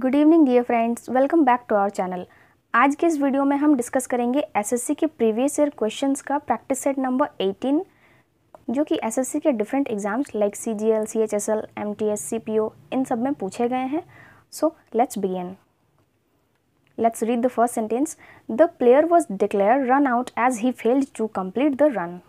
Good evening dear friends welcome back to our channel आज के इस वीडियो में हम डिस्कस करेंगे एसएससी के प्रीवियस ईयर क्वेश्चंस का प्रैक्टिस सेट नंबर 18 जो कि एसएससी के different exams like C G L C H S L M T S C P O इन सब में पूछे गए हैं so let's begin let's read the first sentence the player was declare run out as he failed to complete the run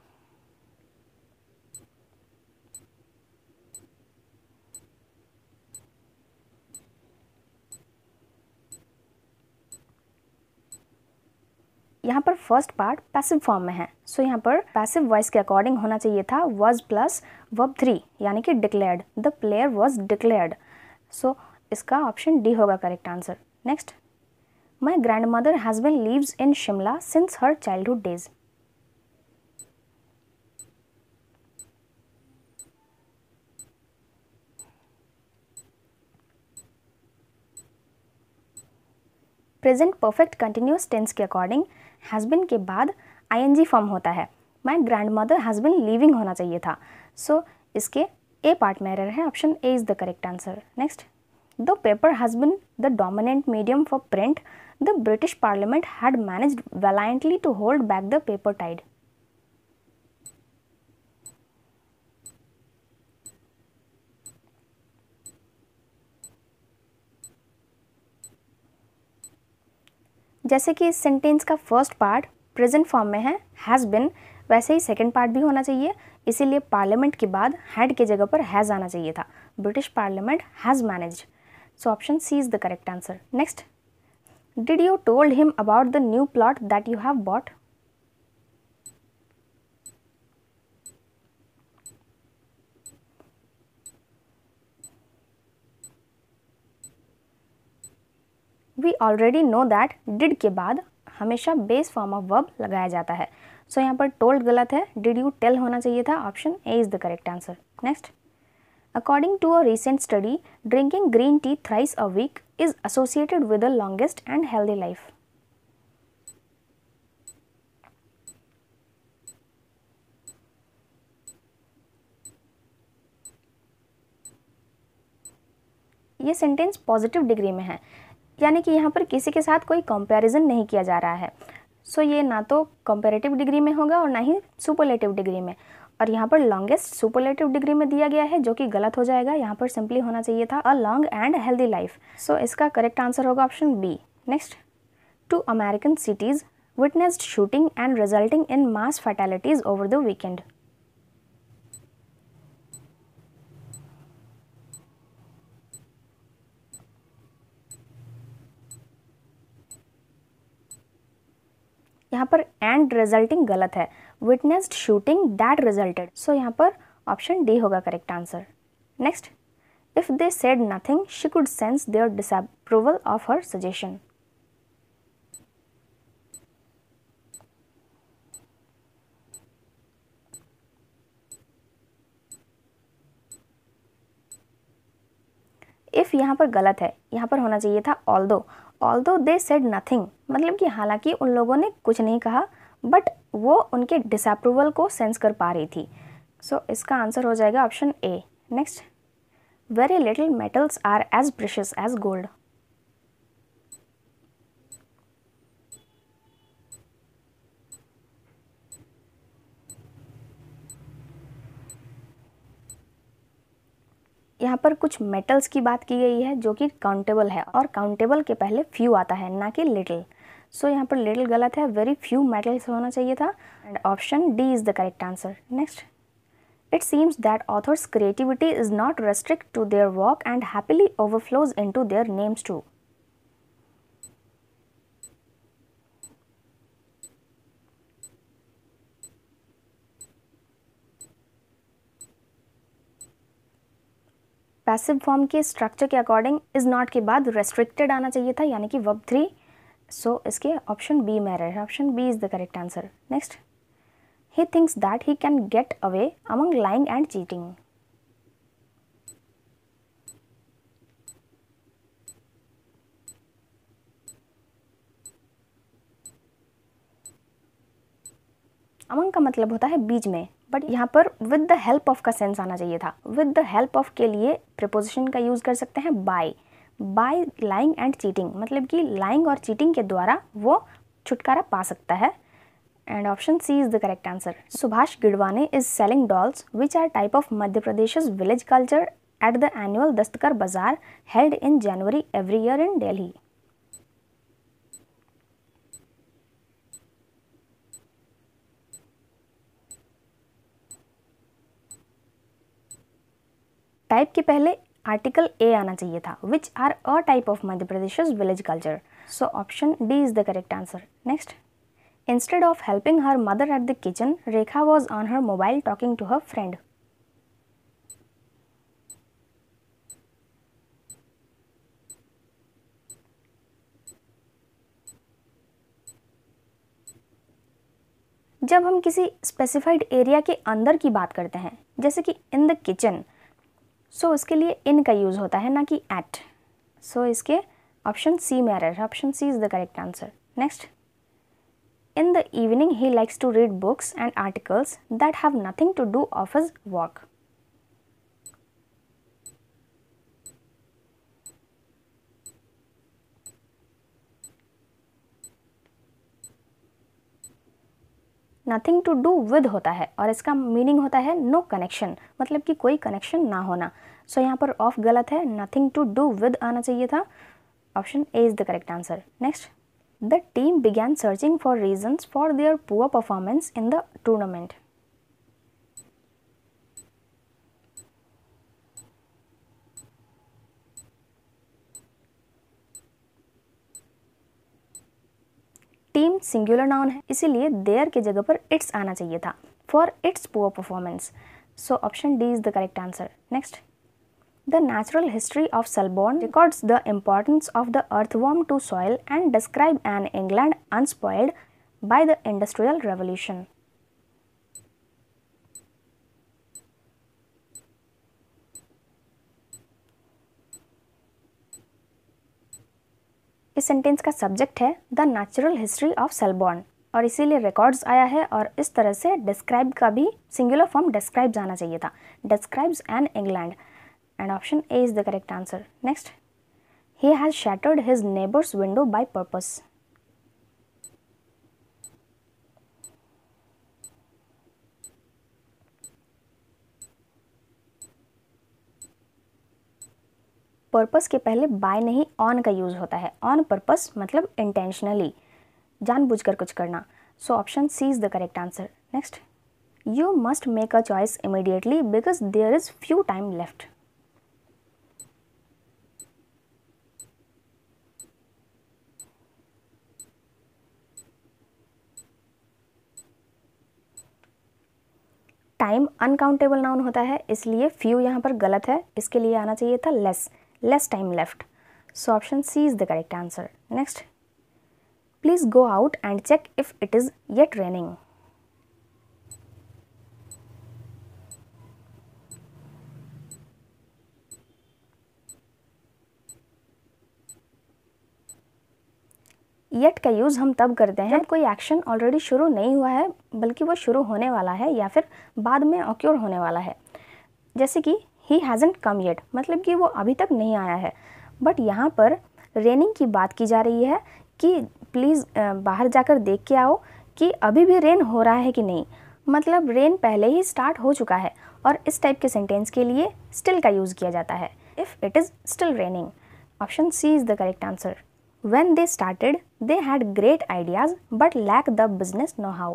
यहाँ पर first part passive form में है सो so, यहाँ पर पैसिव वॉइस के अकॉर्डिंग होना चाहिए था वॉज प्लस वब थ्री यानी कि declared the player was declared so इसका ऑप्शन डी होगा correct answer next my grand mother has been lives in Shimla since her childhood days present perfect continuous tense के according has के बाद I form होता है my grand mother has living होना चाहिए था सो so, इसके ए पार्ट में एरर है option A is the correct answer next the paper has been the dominant medium for print the British parliament had manage valiantly to hold back the paper tide जैसे कि इस sentence का first part present form में है has been वैसे ही second part भी होना चाहिए इसीलिए पार्लियामेंट के बाद हैड के जगह पर हैज़ आना चाहिए था British parliament has manage so option C is the correct answer next did you told him about the new plot that you have bought we already know that did के बाद हमेशा base form of verb लगाया जाता है सो so, यहाँ पर told गलत है डिड यू टेल होना चाहिए था option A is the correct answer next according to a recent study drinking green tea thrice a week is associated with a longest and healthy life ये sentence positive degree में है यानी कि यहाँ पर किसी के साथ कोई कंपैरिजन नहीं किया जा रहा है सो so, ये ना तो कंपेरेटिव डिग्री में होगा और ना ही सुपरलेटिव डिग्री में और यहाँ पर लॉन्गेस्ट सुपरलेटिव डिग्री में दिया गया है जो कि गलत हो जाएगा यहाँ पर सिंपली होना चाहिए था a long and healthy life so इसका करेक्ट आंसर होगा option B next two American cities witnessed shooting and resulting in mass fatalities over the weekend यहाँ पर एंड रिजल्टिंग गलत है witnessed shooting that resulted so यहाँ पर option D होगा correct answer next if they said nothing she could sense their disapproval of her suggestion if यहाँ पर गलत है यहाँ पर होना चाहिए था ऑल दो ऑल दो दे सेड नथिंग मतलब कि हालांकि उन लोगों ने कुछ नहीं कहा बट वो उनके डिसअप्रूवल को सेंस कर पा रही थी सो so, इसका आंसर हो जाएगा option A next very little metals are as precious as gold यहाँ पर कुछ मेटल्स की बात की गई है जो कि काउंटेबल है और काउंटेबल के पहले फ्यू आता है ना कि लिटिल सो यहाँ पर लिटिल गलत है वेरी फ्यू मेटल्स होना चाहिए था and option D is the correct answer next seems that author's creativity is not restrict to their work and happily overflows into their names to passive form के structure के according is not के बाद restricted आना चाहिए था यानी कि वब three so इसके ऑप्शन बी में रहे option B is the correct answer next he thinks that he can get away among lying and cheating among का मतलब होता है बीच में बट यहाँ पर विद द हेल्प ऑफ का सेंस आना चाहिए था विद द हेल्प ऑफ के लिए प्रपोजिशन का यूज कर सकते हैं by by lying and cheating मतलब कि लाइंग और चीटिंग के द्वारा वो छुटकारा पा सकता है and option C is the correct answer Subhash Gidwani is selling dolls which are type of Madhya Pradesh village culture at the annual Dastkar Bazaar held in January every year in Delhi type के पहले आर्टिकल ए आना चाहिए था which are a type of Madhya Pradesh village culture so option D is the correct answer next instead of helping her mother at the kitchen Rekha was on her mobile talking to her friend जब हम किसी specified area के अंदर की बात करते हैं जैसे कि in the kitchen so so, उसके लिए इन का यूज़ होता है ना कि एट सो so, इसके ऑप्शन सी में आ रहा है option C is the correct answer next in the evening he likes to read books and articles that have nothing to do of his work nothing to do with होता है और इसका meaning होता है नो no कनेक्शन मतलब कि कोई connection ना होना सो so, यहाँ पर ऑफ गलत है नथिंग टू डू विद आना चाहिए था option A is the correct answer next the team began searching for reasons for their poor performance in the tournament team singular noun है इसीलिए देयर के जगह पर इट्स आना चाहिए था for its poor performance so option D is the correct answer next the natural history of Selborne records the importance of the earthworm to soil and describe an England unspoiled by the industrial revolution इस sentence का subject है the natural history of Selborne और इसीलिए records आया है और इस तरह से डिस्क्राइब का भी सिंगुलर फॉर्म डिस्क्राइब जाना चाहिए था describes an England and option A is the correct answer next he has shattered his neighbour's window by purpose purpose के पहले बाय नहीं ऑन का यूज़ होता है ऑन पर्पस मतलब इंटेंशनली जानबूझकर कुछ करना so option C is the correct answer next you must make a choice immediately because there is few time left time uncountable noun होता है इसलिए फ्यू यहाँ पर गलत है इसके लिए आना चाहिए था less less time left. So option C is the correct answer. Next, please go out and check if it is yet raining. Yet का यूज़ हम तब करते हैं जब कोई एक्शन ऑलरेडी शुरू नहीं हुआ है बल्कि वो शुरू होने वाला है या फिर बाद में ऑक्योर होने वाला है जैसे कि ही हैज़ेंट कम येट मतलब कि वो अभी तक नहीं आया है बट यहाँ पर रेनिंग की बात की जा रही है कि प्लीज़ बाहर जाकर देख के आओ कि अभी भी रेन हो रहा है कि नहीं मतलब रेन पहले ही स्टार्ट हो चुका है और इस टाइप के सेंटेंस के लिए स्टिल का यूज़ किया जाता है if it is still raining option C is the correct answer when they started they had great ideas but lack the business know how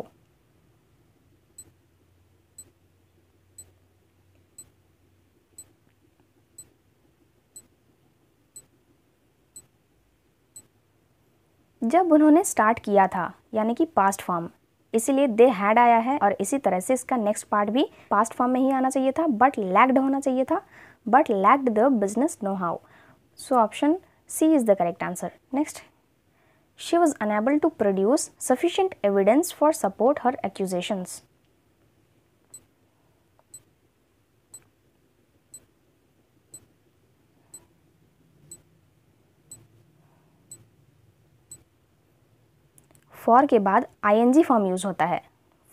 जब उन्होंने स्टार्ट किया था यानी कि पास्ट फॉर्म इसीलिए दे हैड आया है और इसी तरह से इसका नेक्स्ट पार्ट भी पास्ट फॉर्म में ही आना चाहिए था बट लैक्ड होना चाहिए था but lacked the business know how so option C is the correct answer next she was unable to produce sufficient evidence for support her accusations for के बाद आई फॉर्म यूज़ होता है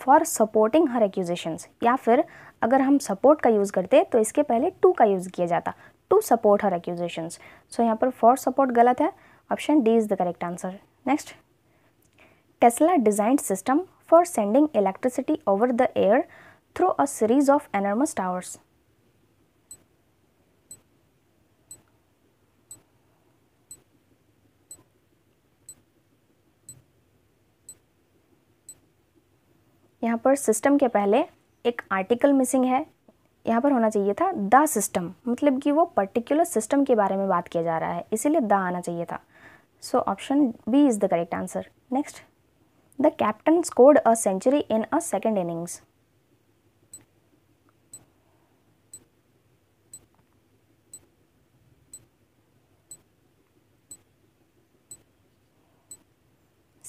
for supporting her accusations या फिर अगर हम support का use करते तो इसके पहले टू का यूज़ किया जाता to support her accusations so यहाँ पर फॉर सपोर्ट गलत है option D is the correct answer next Tesla designed system for sending electricity over the air through a series of enormous towers यहाँ पर system के पहले एक आर्टिकल मिसिंग है यहाँ पर होना चाहिए था द सिस्टम मतलब कि वो पर्टिकुलर सिस्टम के बारे में बात किया जा रहा है इसीलिए द आना चाहिए था so option B is the correct answer next the captain scored a century in a second innings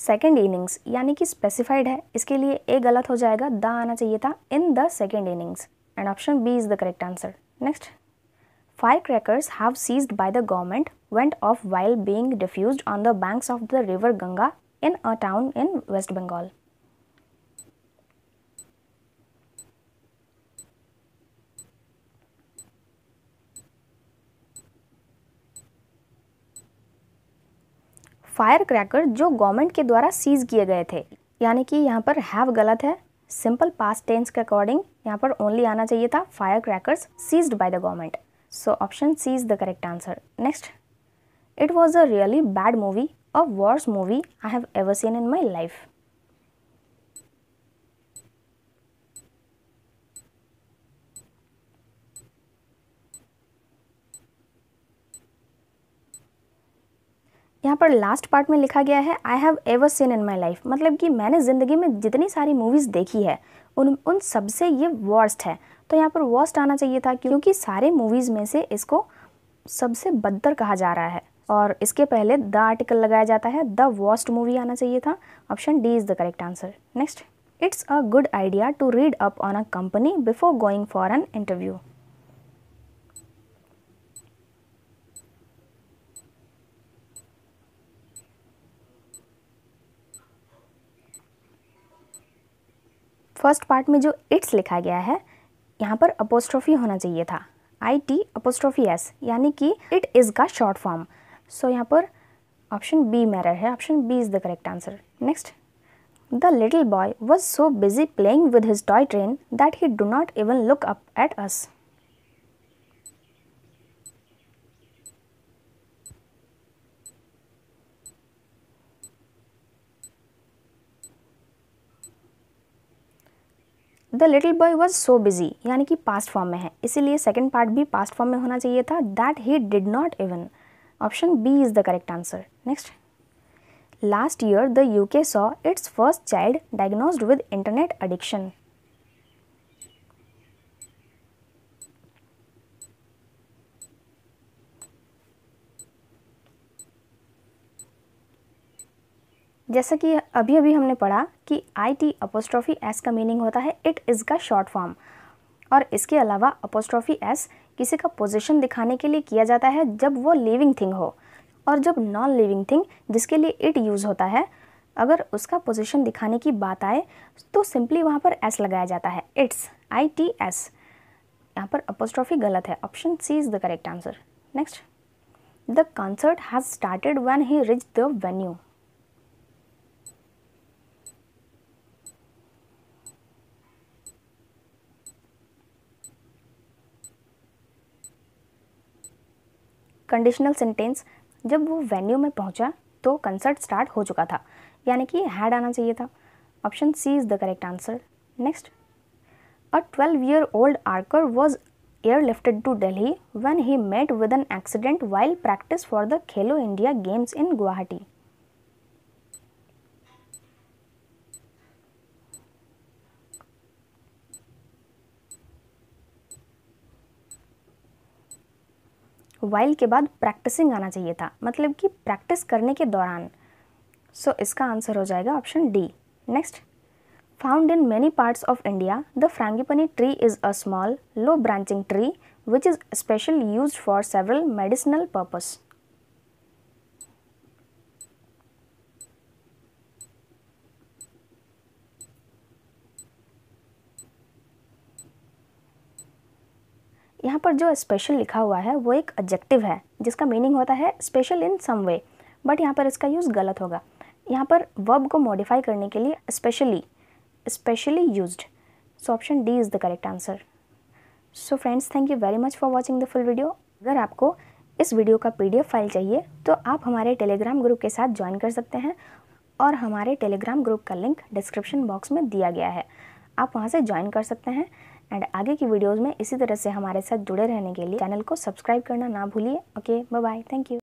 second innings यानी कि स्पेसिफाइड है इसके लिए ए गलत हो जाएगा द आना चाहिए था in the second innings and option B is the correct answer next fire crackers have seized by the government went off while being defused on the banks of the river Ganga in a town in West Bengal fire cracker जो government के द्वारा seize किए गए थे यानी कि यहाँ पर हैव गलत है सिंपल पास टेंस के अकॉर्डिंग यहाँ पर ओनली आना चाहिए था fire crackers seized by the government so option C is the correct answer next it was a really bad movie a worse movie I have ever seen in my life यहाँ पर last part में लिखा गया है I have ever seen in my life मतलब कि मैंने ज़िंदगी में जितनी सारी मूवीज़ देखी है उन उन सबसे ये वर्स्ट है तो यहाँ पर वर्स्ट आना चाहिए था क्योंकि सारे मूवीज़ में से इसको सबसे बदतर कहा जा रहा है और इसके पहले द आर्टिकल लगाया जाता है द वर्स्ट मूवी आना चाहिए था option D is the correct answer next it's a good idea to read up on a company before going for an interview first part में जो इट्स लिखा गया है यहाँ पर अपोस्ट्रोफी होना चाहिए था आई टी अपोस्ट्रोफी एस यानी कि इट इज़ का शॉर्ट फॉर्म सो यहाँ पर ऑप्शन बी मैरर है option B is the correct answer next the little boy was so busy playing with his toy train that he do not even look up at us the little boy was so busy यानी कि past form में है इसीलिए second part भी past form में होना चाहिए था that he did not even option B is the correct answer next last year the UK saw its first child diagnose with internet addiction जैसा कि अभी अभी हमने पढ़ा कि आई टी अपोस्ट्रॉफी एस का मीनिंग होता है इट इज़ का शॉर्ट फॉर्म और इसके अलावा अपोस्ट्रॉफी एस किसी का पोजिशन दिखाने के लिए किया जाता है जब वो लिविंग थिंग हो और जब नॉन लिविंग थिंग जिसके लिए इट यूज़ होता है अगर उसका पोजिशन दिखाने की बात आए तो सिंपली वहाँ पर एस लगाया जाता है इट्स आई टी एस यहाँ पर अपोस्ट्रॉफी गलत है option C is the correct answer next the concert has started when he reach the venue conditional sentence जब वो वेन्यू में पहुंचा तो कंसर्ट स्टार्ट हो चुका था यानी कि हैड आना चाहिए था option C is the correct answer next a twelve year old archer was airlifted to Delhi when he met with an accident while practice for the Khelo India games in Guwahati while के बाद practising आना चाहिए था मतलब कि practice करने के दौरान सो so, इसका आंसर हो जाएगा option D next found in many parts of India the frangipani tree is a small low branching tree which is special use for several medicinal purpose यहाँ पर जो स्पेशल लिखा हुआ है वो एक एडजेक्टिव है जिसका मीनिंग होता है special in some way but यहाँ पर इसका यूज़ गलत होगा यहाँ पर वर्ब को मॉडिफाई करने के लिए specially specially use so option D is the correct answer so friends thank you very much for watching the full video अगर आपको इस वीडियो का पी फाइल चाहिए तो आप हमारे टेलीग्राम ग्रुप के साथ ज्वाइन कर सकते हैं और हमारे टेलीग्राम ग्रुप का लिंक डिस्क्रिप्शन बॉक्स में दिया गया है आप वहाँ से ज्वाइन कर सकते हैं एंड आगे की वीडियोज़ में इसी तरह से हमारे साथ जुड़े रहने के लिए चैनल को सब्सक्राइब करना ना भूलिए ओके बाय थैंक यू